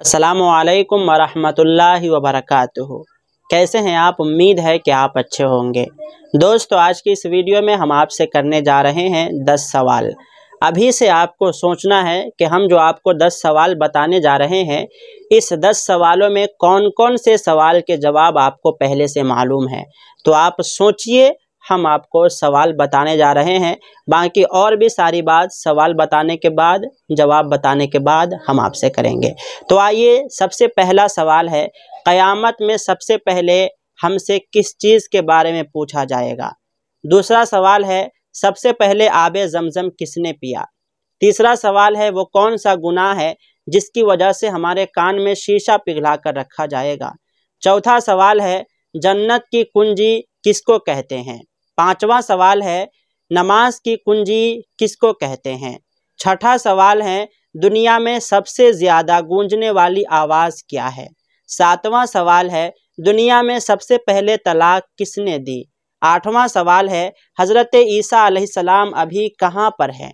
असलकम वरहमल वबरक कैसे हैं आप उम्मीद है कि आप अच्छे होंगे दोस्तों आज की इस वीडियो में हम आपसे करने जा रहे हैं दस सवाल अभी से आपको सोचना है कि हम जो आपको दस सवाल बताने जा रहे हैं इस दस सवालों में कौन कौन से सवाल के जवाब आपको पहले से मालूम है तो आप सोचिए हम आपको सवाल बताने जा रहे हैं बाकी और भी सारी बात सवाल बताने के बाद जवाब बताने के बाद हम आपसे करेंगे तो आइए सबसे पहला सवाल है क़यामत में सबसे पहले हमसे किस चीज़ के बारे में पूछा जाएगा दूसरा सवाल है सबसे पहले आब जमजम किसने पिया तीसरा सवाल है वो कौन सा गुनाह है जिसकी वजह से हमारे कान में शीशा पिघला कर रखा जाएगा चौथा सवाल है जन्नत की कुंजी किसको कहते हैं पांचवा सवाल है नमाज की कुंजी किसको कहते हैं छठा सवाल है दुनिया में सबसे ज़्यादा गूंजने वाली आवाज़ क्या है सातवां सवाल है दुनिया में सबसे पहले तलाक किसने दी आठवां सवाल है हज़रत ईसा सलाम अभी कहाँ पर हैं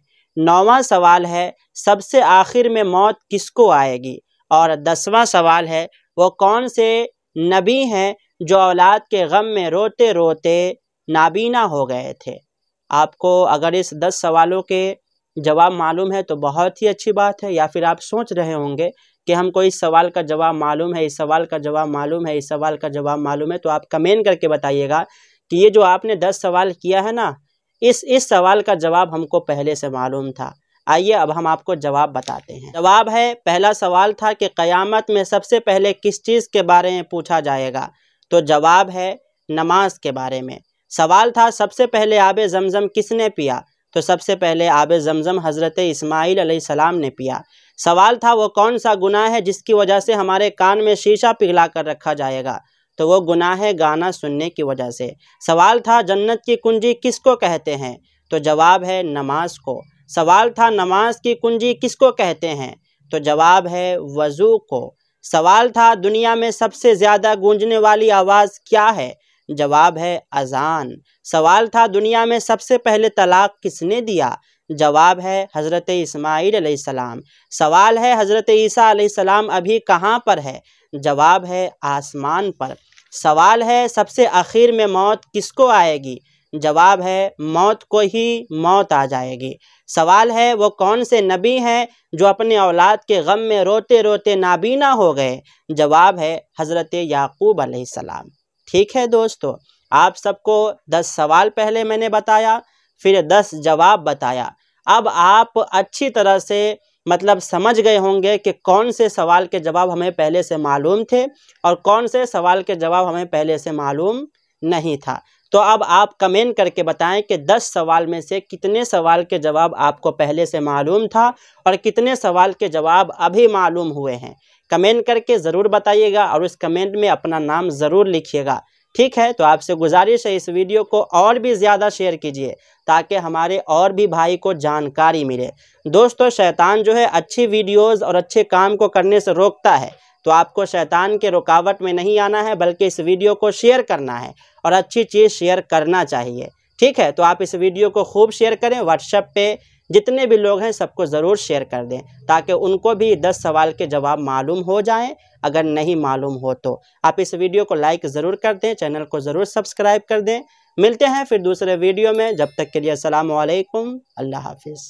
नौवां सवाल है सबसे आखिर में मौत किसको आएगी और दसवां सवाल है वो कौन से नबी हैं जो औलाद के गम में रोते रोते नाबीना हो गए थे आपको अगर इस दस सवालों के जवाब मालूम है तो बहुत ही अच्छी बात है या फिर आप सोच रहे होंगे कि हमको इस सवाल का जवाब मालूम है इस सवाल का जवाब मालूम है इस सवाल का जवाब मालूम है तो आप कमेंट करके बताइएगा कि ये जो आपने दस सवाल किया है ना इस इस सवाल का जवाब हमको पहले से मालूम था आइए अब हम आपको जवाब बताते हैं जवाब है पहला सवाल था कि क़यामत में सबसे पहले किस चीज़ के बारे में पूछा जाएगा तो जवाब है नमाज के बारे में सवाल था सबसे पहले आब जमज़म किसने पिया तो सबसे पहले आब जमज़म हज़रत इस्माईल सलाम ने पिया सवाल था वो कौन सा गुनाह है जिसकी वजह से हमारे कान में शीशा पिघला कर रखा जाएगा तो वो गुनाह है गाना सुनने की वजह से सवाल था जन्नत की कुंजी किसको कहते हैं तो जवाब है नमाज को सवाल था नमाज की कुंजी किसको कहते हैं तो जवाब है वज़ू को सवाल था दुनिया में सबसे ज़्यादा गूंजने वाली आवाज़ क्या है जवाब है अजान सवाल था दुनिया में सबसे पहले तलाक किसने दिया जवाब है हज़रत इस्माईल सवाल है हज़रत ईसा अभी कहाँ पर है जवाब है आसमान पर सवाल है सबसे आखिर में मौत किसको आएगी जवाब है मौत को ही मौत आ जाएगी सवाल है वो कौन से नबी हैं जो अपने औलाद के गम में रोते रोते नाबीना हो गए जवाब है हज़रत याकूब सलाम ठीक है दोस्तों आप सबको दस सवाल पहले मैंने बताया फिर दस जवाब बताया अब आप अच्छी तरह से मतलब समझ गए होंगे कि कौन से सवाल के जवाब हमें पहले से मालूम थे और कौन से सवाल के जवाब हमें पहले से मालूम नहीं था तो अब आप कमेंट करके बताएं कि 10 सवाल में से कितने सवाल के जवाब आपको पहले से मालूम था और कितने सवाल के जवाब अभी मालूम हुए हैं कमेंट करके ज़रूर बताइएगा और उस कमेंट में अपना नाम ज़रूर लिखिएगा ठीक है तो आपसे गुजारिश है इस वीडियो को और भी ज़्यादा शेयर कीजिए ताकि हमारे और भी भाई को जानकारी मिले दोस्तों शैतान जो है अच्छी वीडियोज़ और अच्छे काम को करने से रोकता है तो आपको शैतान के रुकावट में नहीं आना है बल्कि इस वीडियो को शेयर करना है और अच्छी चीज़ शेयर करना चाहिए ठीक है तो आप इस वीडियो को खूब शेयर करें व्हाट्सएप पे जितने भी लोग हैं सबको ज़रूर शेयर कर दें ताकि उनको भी दस सवाल के जवाब मालूम हो जाएं अगर नहीं मालूम हो तो आप इस वीडियो को लाइक ज़रूर कर दें चैनल को ज़रूर सब्सक्राइब कर दें मिलते हैं फिर दूसरे वीडियो में जब तक के लिए असलकम अल्लाह हाफिज़